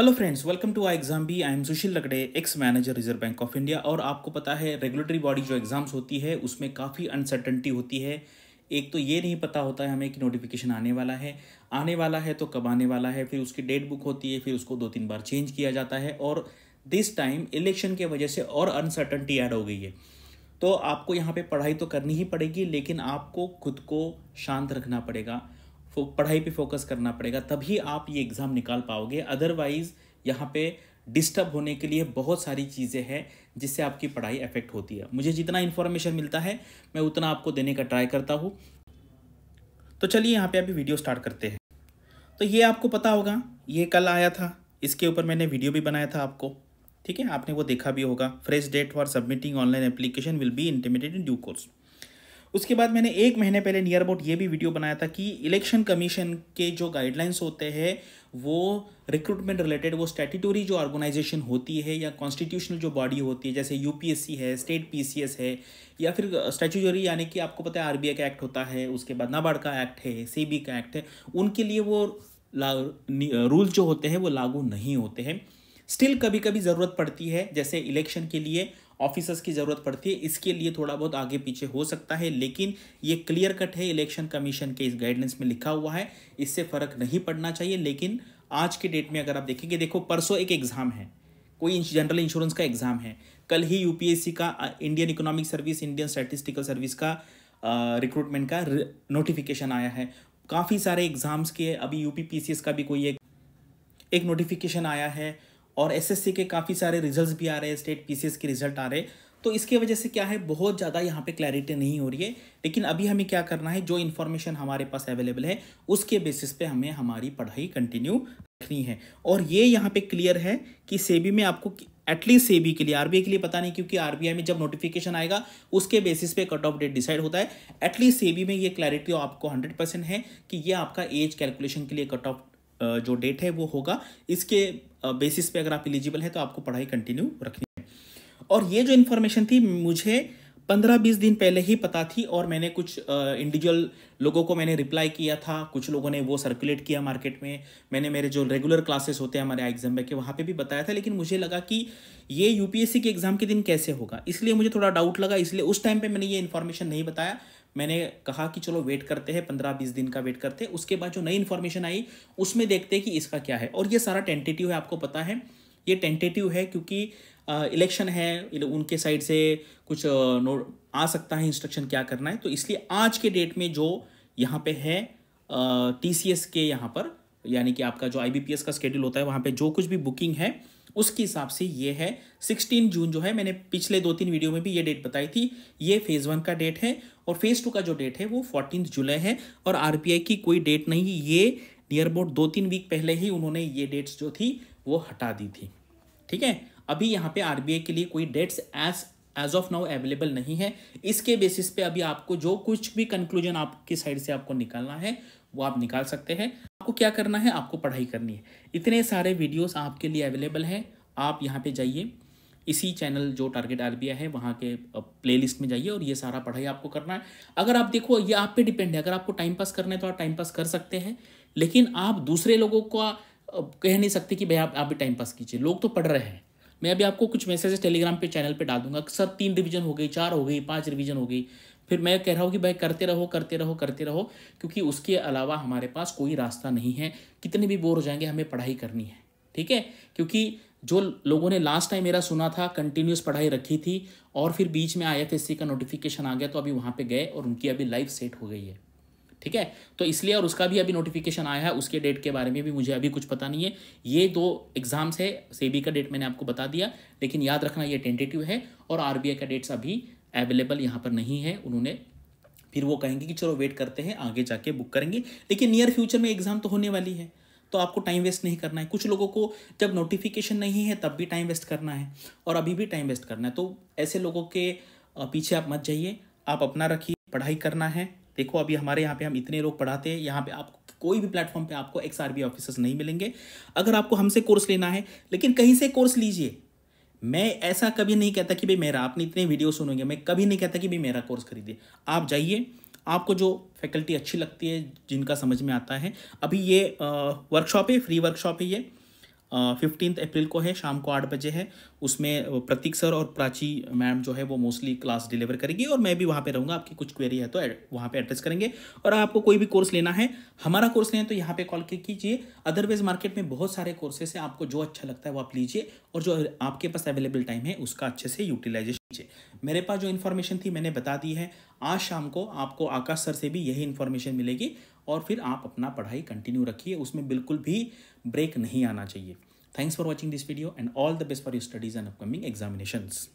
hello friends welcome to I exam बी I am Sushil Lakde ex manager Reserve Bank of India और आपको पता है रेगुलेटरी बॉडी जो एग्ज़ाम्स होती है उसमें काफ़ी अनसर्टनटी होती है एक तो ये नहीं पता होता है हमें कि नोटिफिकेशन आने वाला है आने वाला है तो कब आने वाला है फिर उसकी डेट बुक होती है फिर उसको दो तीन बार चेंज किया जाता है और दिस टाइम इलेक्शन के वजह से और अनसर्टनटी ऐड हो गई है तो आपको यहाँ पर पढ़ाई तो करनी ही पड़ेगी लेकिन आपको खुद को शांत रखना पड़ेगा पढ़ाई पे फोकस करना पड़ेगा तभी आप ये एग्ज़ाम निकाल पाओगे अदरवाइज़ यहाँ पे डिस्टर्ब होने के लिए बहुत सारी चीज़ें हैं जिससे आपकी पढ़ाई अफेक्ट होती है मुझे जितना इन्फॉर्मेशन मिलता है मैं उतना आपको देने का ट्राई करता हूँ तो चलिए यहाँ पे अभी वीडियो स्टार्ट करते हैं तो ये आपको पता होगा ये कल आया था इसके ऊपर मैंने वीडियो भी बनाया था आपको ठीक है आपने वो देखा भी होगा fresh date for submitting online application will be intimated in due course उसके बाद मैंने एक महीने पहले नियर अबाउट ये भी वीडियो बनाया था कि इलेक्शन कमीशन के जो गाइडलाइंस होते हैं वो रिक्रूटमेंट रिलेटेड वो स्टैट्यूटरी जो ऑर्गेनाइजेशन होती है या कॉन्स्टिट्यूशनल जो बॉडी होती है जैसे यूपीएससी है स्टेट पीसीएस है या फिर स्टैचूजरी यानी कि आपको पता है आरबीआई का एक्ट होता है उसके बाद नाबार्ड का एक्ट है सेबी का एक्ट है उनके लिए वो रूल जो होते हैं वो लागू नहीं होते हैं स्टिल कभी कभी ज़रूरत पड़ती है जैसे इलेक्शन के लिए ऑफिसर्स की ज़रूरत पड़ती है इसके लिए थोड़ा बहुत आगे पीछे हो सकता है लेकिन ये क्लियर कट है इलेक्शन कमीशन के इस गाइडलाइंस में लिखा हुआ है इससे फ़र्क नहीं पड़ना चाहिए लेकिन आज के डेट में अगर आप देखेंगे देखो परसों एक एग्ज़ाम है कोई जनरल इंश्योरेंस का एग्ज़ाम है कल ही यूपीएससी का Indian economic service Indian statistical service का रिक्रूटमेंट का नोटिफिकेशन आया है काफ़ी सारे एग्ज़ाम्स के अभी यूपीपीसीएस का भी कोई एक एक नोटिफिकेशन आया है और एसएससी के काफ़ी सारे रिजल्ट्स भी आ रहे हैं स्टेट पीसीएस के रिजल्ट आ रहे हैं तो इसके वजह से क्या है बहुत ज़्यादा यहाँ पे क्लैरिटी नहीं हो रही है लेकिन अभी हमें क्या करना है जो इन्फॉर्मेशन हमारे पास अवेलेबल है उसके बेसिस पे हमें हमारी पढ़ाई कंटिन्यू रखनी है और ये यहाँ पे क्लियर है कि सेबी में आपको एटलीस्ट सेबी के लिए आरबीआई के लिए पता नहीं क्योंकि आरबीआई में जब नोटिफिकेशन आएगा उसके बेसिस पे कट ऑफ डेट डिसाइड होता है एटलीस्ट सेबी में ये क्लैरिटी आपको हंड्रेड परसेंट है कि ये आपका एज कैलकुलेशन के लिए कट ऑफ जो डेट है वो होगा इसके बेसिस पे अगर आप एलिजिबल हैं तो आपको पढ़ाई कंटिन्यू रखनी है और ये जो इन्फॉर्मेशन थी मुझे पंद्रह बीस दिन पहले ही पता थी और मैंने कुछ इंडिविजुअल लोगों को मैंने रिप्लाई किया था कुछ लोगों ने वो सर्कुलेट किया मार्केट में मैंने मेरे जो रेगुलर क्लासेस होते हैं हमारे एग्जाम में के वहाँ पे भी बताया था लेकिन मुझे लगा कि ये यूपीएससी के एग्ज़ाम के दिन कैसे होगा इसलिए मुझे थोड़ा डाउट लगा इसलिए उस टाइम पर मैंने ये इन्फॉर्मेशन नहीं बताया मैंने कहा कि चलो वेट करते हैं पंद्रह बीस दिन का वेट करते हैं उसके बाद जो नई इन्फॉर्मेशन आई उसमें देखते हैं कि इसका क्या है और ये सारा टेंटेटिव है आपको पता है ये टेंटेटिव है क्योंकि इलेक्शन है उनके साइड से कुछ नोट आ सकता है इंस्ट्रक्शन क्या करना है तो इसलिए आज के डेट में जो यहाँ पे है टी के यहाँ पर यानी कि आपका जो आई का स्केड्यूल होता है वहाँ पर जो कुछ भी बुकिंग है उसके हिसाब से ये है 16 जून जो है मैंने पिछले दो तीन वीडियो में भी ये डेट बताई थी ये फेज़ वन का डेट है और फेज़ टू का जो डेट है वो फोर्टीन जुलाई है और आर की कोई डेट नहीं ये नियर अबाउट दो तीन वीक पहले ही उन्होंने ये डेट्स जो थी वो हटा दी थी ठीक है अभी यहाँ पे आर के लिए कोई dates as as of now available नहीं है इसके बेसिस पे अभी आपको जो कुछ भी कंक्लूजन आपकी साइड से आपको निकालना है वो आप निकाल सकते हैं आपको क्या करना है आपको पढ़ाई करनी है इतने सारे वीडियोस आपके लिए अवेलेबल हैं आप यहाँ पे जाइए इसी चैनल जो टारगेट आर है वहाँ के प्लेलिस्ट में जाइए और ये सारा पढ़ाई आपको करना है अगर आप देखो ये आप पे डिपेंड है अगर आपको टाइम पास करना है तो आप टाइम पास कर सकते हैं लेकिन आप दूसरे लोगों का कह नहीं सकते कि भाई आप आप भी टाइम पास कीजिए लोग तो पढ़ रहे हैं मैं अभी आपको कुछ मैसेजेस टेलीग्राम पे चैनल पे डाल दूंगा सर तीन रिवीजन हो गई चार हो गई पांच रिवीजन हो गई फिर मैं कह रहा हूँ कि भाई करते रहो करते रहो करते रहो क्योंकि उसके अलावा हमारे पास कोई रास्ता नहीं है कितने भी बोर हो जाएंगे हमें पढ़ाई करनी है ठीक है क्योंकि जो लोगों ने लास्ट टाइम मेरा सुना था कंटिन्यूस पढ़ाई रखी थी और फिर बीच में एफ एस सी का नोटिफिकेशन आ गया तो अभी वहाँ पे गए और उनकी अभी लाइफ सेट हो गई है ठीक है तो इसलिए और उसका भी अभी नोटिफिकेशन आया है उसके डेट के बारे में भी मुझे अभी कुछ पता नहीं है ये दो एग्ज़ाम्स है सेबी का डेट मैंने आपको बता दिया लेकिन याद रखना ये टेंटेटिव है और आर का डेट्स अभी अवेलेबल यहाँ पर नहीं है उन्होंने फिर वो कहेंगे कि चलो वेट करते हैं आगे जाके बुक करेंगे लेकिन नियर फ्यूचर में एग्ज़ाम तो होने वाली है तो आपको टाइम वेस्ट नहीं करना है कुछ लोगों को जब नोटिफिकेशन नहीं है तब भी टाइम वेस्ट करना है और अभी भी टाइम वेस्ट करना है तो ऐसे लोगों के पीछे आप मत जाइए आप अपना रखिए पढ़ाई करना है देखो अभी हमारे यहाँ पे हम इतने लोग पढ़ाते हैं यहाँ पे आपको कोई भी प्लेटफॉर्म पे आपको एक्स आर ऑफिसर्स नहीं मिलेंगे अगर आपको हमसे कोर्स लेना है लेकिन कहीं से कोर्स लीजिए मैं ऐसा कभी नहीं कहता कि भाई मेरा आपने इतने वीडियो सुनोगे मैं कभी नहीं कहता कि भाई मेरा कोर्स खरीदिए आप जाइए आपको जो फैकल्टी अच्छी लगती है जिनका समझ में आता है अभी ये वर्कशॉप है फ्री वर्कशॉप है ये फिफ्टीन अप्रैल को है शाम को आठ बजे है उसमें प्रतीक सर और प्राची मैम जो है वो मोस्टली क्लास डिलीवर करेगी और मैं भी वहाँ पे रहूँगा आपकी कुछ क्वेरी है तो वहाँ पे एड्रेस करेंगे और आपको कोई भी कोर्स लेना है हमारा कोर्स है तो यहाँ पे कॉल कीजिए अदरवाइज मार्केट में बहुत सारे कोर्सेस हैं आपको जो अच्छा लगता है वो आप लीजिए और जो आपके पास अवेलेबल टाइम है उसका अच्छे से यूटिलाइजेशन कीजिए मेरे पास जो इन्फॉर्मेशन थी मैंने बता दी है आज शाम को आपको आकाश सर से भी यही इन्फॉर्मेशन मिलेगी और फिर आप अपना पढ़ाई कंटिन्यू रखिए उसमें बिल्कुल भी ब्रेक नहीं आना चाहिए thanks for watching this video and all the best for your studies and upcoming examinations